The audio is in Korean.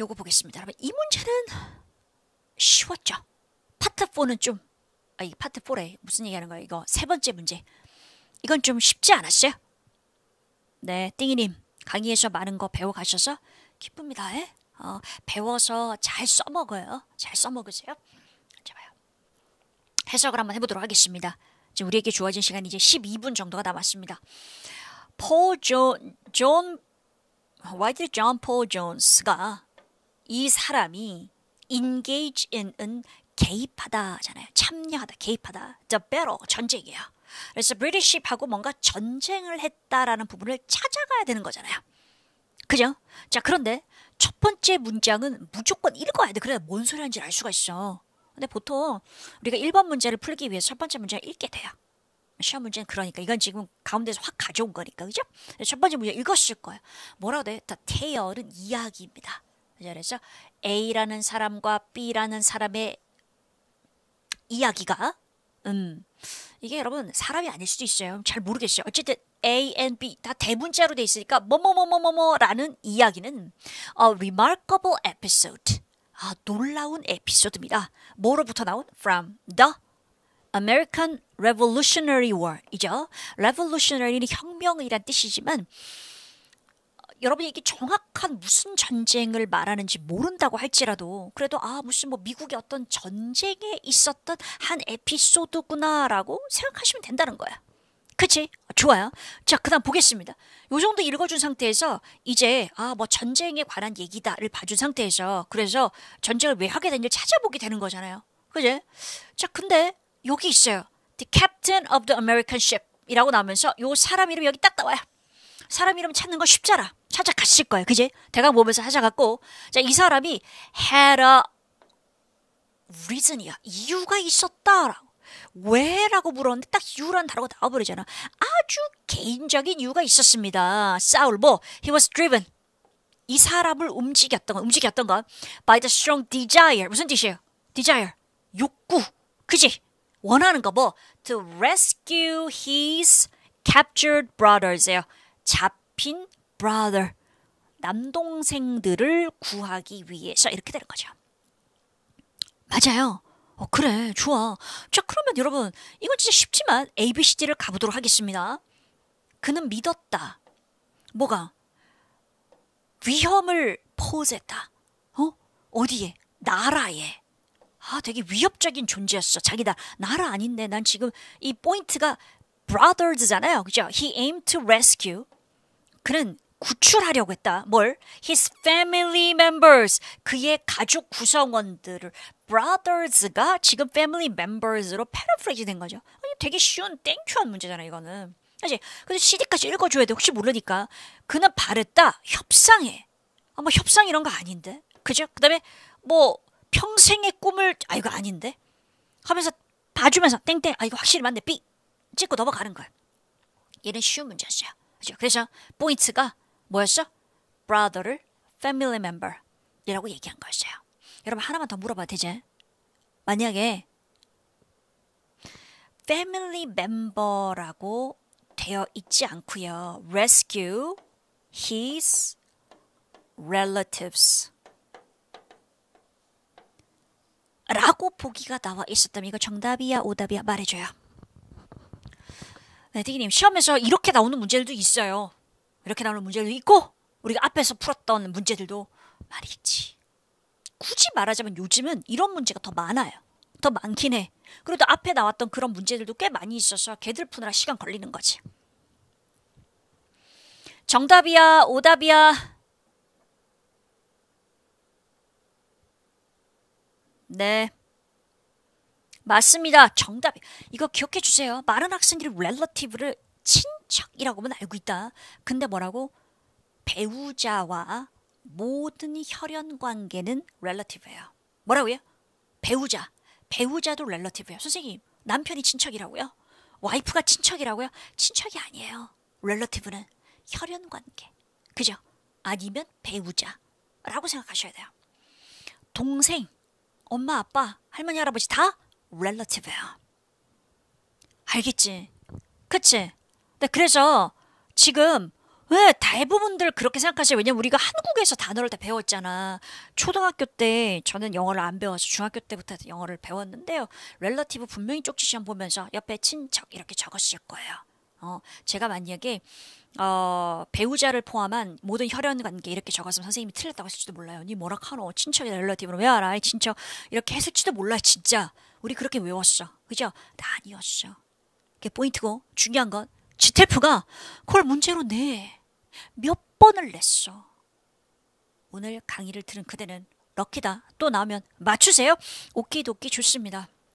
요거 보겠습니다. 여러분 이 문제는 쉬웠죠. 파트 4는 좀 아, 이 파트 4래 무슨 얘기하는 거예요? 이거 세 번째 문제. 이건 좀 쉽지 않았어요. 네, 띵이님 강의에서 많은 거 배워 가셔서 기쁩니다. 에? 어, 배워서 잘 써먹어요. 잘 써먹으세요. 봐요. 해석을 한번 해보도록 하겠습니다. 지금 우리에게 주어진 시간이 이제 12분 정도가 남았습니다. 폴 존, 존, 와이드 존폴 존스가 이 사람이 engage in은 개입하다잖아요. 참여하다, 개입하다. The battle, 전쟁이에요. 그래서 British하고 뭔가 전쟁을 했다라는 부분을 찾아가야 되는 거잖아요. 그죠? 자, 그런데 첫 번째 문장은 무조건 읽어야 돼. 그래야 뭔 소리 하는지 알 수가 있어. 근데 보통 우리가 1번 문제를 풀기 위해서 첫 번째 문제를 읽게 돼요. 시험 문제는 그러니까 이건 지금 가운데서 확 가져온 거니까 그죠? 첫 번째 문제 읽었을 거예요. 뭐라고 돼? The tale은 이야기입니다. 그래서 A라는 사람과 B라는 사람의 이야기가 음 이게 여러분 사람이 아닐 수도 있어요. 잘 모르겠어요. 어쨌든 A and B 다 대문자로 돼 있으니까 뭐뭐뭐뭐뭐뭐라는 이야기는 a remarkable episode 아 놀라운 에피소드입니다. 뭐로부터 나온 from the American Revolutionary War이죠. Revolutionary는 혁명이란 뜻이지만 여러분이 이게 정확한 무슨 전쟁을 말하는지 모른다고 할지라도 그래도 아 무슨 뭐 미국의 어떤 전쟁에 있었던 한 에피소드구나라고 생각하시면 된다는 거야. 그치? 좋아요. 자, 그 다음 보겠습니다. 요 정도 읽어준 상태에서 이제, 아, 뭐 전쟁에 관한 얘기다를 봐준 상태에서 그래서 전쟁을 왜 하게 되는지 찾아보게 되는 거잖아요. 그지? 자, 근데 여기 있어요. The Captain of the American Ship 이라고 나오면서 요 사람 이름 여기 딱 나와요. 사람 이름 찾는 거 쉽잖아. 찾아갔을 거야. 그지? 대강 보면서 찾아갔고 자, 이 사람이 had a reason이야. 이유가 있었다라고. 왜라고 물었는데 딱 이유란 단어가 나와버리잖아. 아주 개인적인 이유가 있었습니다. 싸울뭐 he was driven 이 사람을 움직였던 건 움직였던 건 by the strong desire 무슨 뜻이에요? desire 욕구 그지? 원하는 거 뭐 to rescue his captured b r o t h e r s 요 잡힌 brother 남동생들을 구하기 위해서 이렇게 되는 거죠. 맞아요. 어, 그래, 좋아. 자, 그러면 여러분, 이건 진짜 쉽지만 ABCD를 가보도록 하겠습니다. 그는 믿었다. 뭐가? 위험을 포즈했다. 어? 어디에? 나라에. 아, 되게 위협적인 존재였어. 자기다 나라 아닌데 난 지금 이 포인트가 brothers잖아요. 그죠? He aimed to rescue 그는 구출하려고 했다. 뭘? His family members. 그의 가족 구성원들을 brothers가 지금 family members로 패러프레이즈 된 거죠. 아니, 되게 쉬운 땡큐한 문제잖아요, 이거는. 사실 근데 CD까지 읽어줘야 돼. 혹시 모르니까. 그는 바랬다. 협상해. 아뭐 협상 이런 거 아닌데. 그죠? 그 다음에 뭐 평생의 꿈을 아 이거 아닌데 하면서 봐주면서 땡땡 아 이거 확실히 맞네 삐 찍고 넘어가는 거야. 얘는 쉬운 문제였어요. 그죠? 그래서 포인트가 뭐였어? brother를 family member이라고 얘기한 거였어요. 여러분 하나만 더 물어봐도 되지? 만약에 family member라고 되어 있지 않고요. rescue his relatives 라고 보기가 나와 있었다면 이거 정답이야 오답이야 말해줘요. 나디기님 시험에서 이렇게 나오는 문제들도 있어요. 이렇게 나오는 문제도 있고 우리가 앞에서 풀었던 문제들도 말이 있지. 굳이 말하자면 요즘은 이런 문제가 더 많아요. 더 많긴 해. 그래도 앞에 나왔던 그런 문제들도 꽤 많이 있어서 걔들 푸느라 시간 걸리는 거지. 정답이야, 오답이야. 네. 맞습니다. 정답. 이거 기억해 주세요. 많은 학생들이 relative를 친척이라고만 알고 있다. 근데 뭐라고? 배우자와 모든 혈연 관계는 relative예요. 뭐라고요? 배우자. 배우자도 relative예요. 선생님, 남편이 친척이라고요? 와이프가 친척이라고요? 친척이 아니에요. relative는 혈연 관계. 그죠? 아니면 배우자라고 생각하셔야 돼요. 동생, 엄마, 아빠, 할머니, 할아버지 다 relative야. 알겠지? 그치? 네, 그래서 지금 왜 대부분들 그렇게 생각하세요? 왜냐면 우리가 한국에서 단어를 다 배웠잖아. 초등학교 때 저는 영어를 안 배워서 중학교 때부터 영어를 배웠는데요. 렐러티브 분명히 쪽지 시험 보면서 옆에 친척 이렇게 적었을 거예요. 어, 제가 만약에 어, 배우자를 포함한 모든 혈연 관계 이렇게 적었으면 선생님이 틀렸다고 했을지도 몰라요. 니 뭐라 카노 친척이나 렐러티브로 왜 알아? 친척 이렇게 했을지도 몰라 진짜. 우리 그렇게 외웠어. 그죠? 아니었어. 그게 포인트고 중요한 건 지텔프가 그걸 문제로 내. 몇 번을 냈어. 오늘 강의를 들은 그대는 럭키다. 또 나오면 맞추세요. 오키도끼 좋습니다.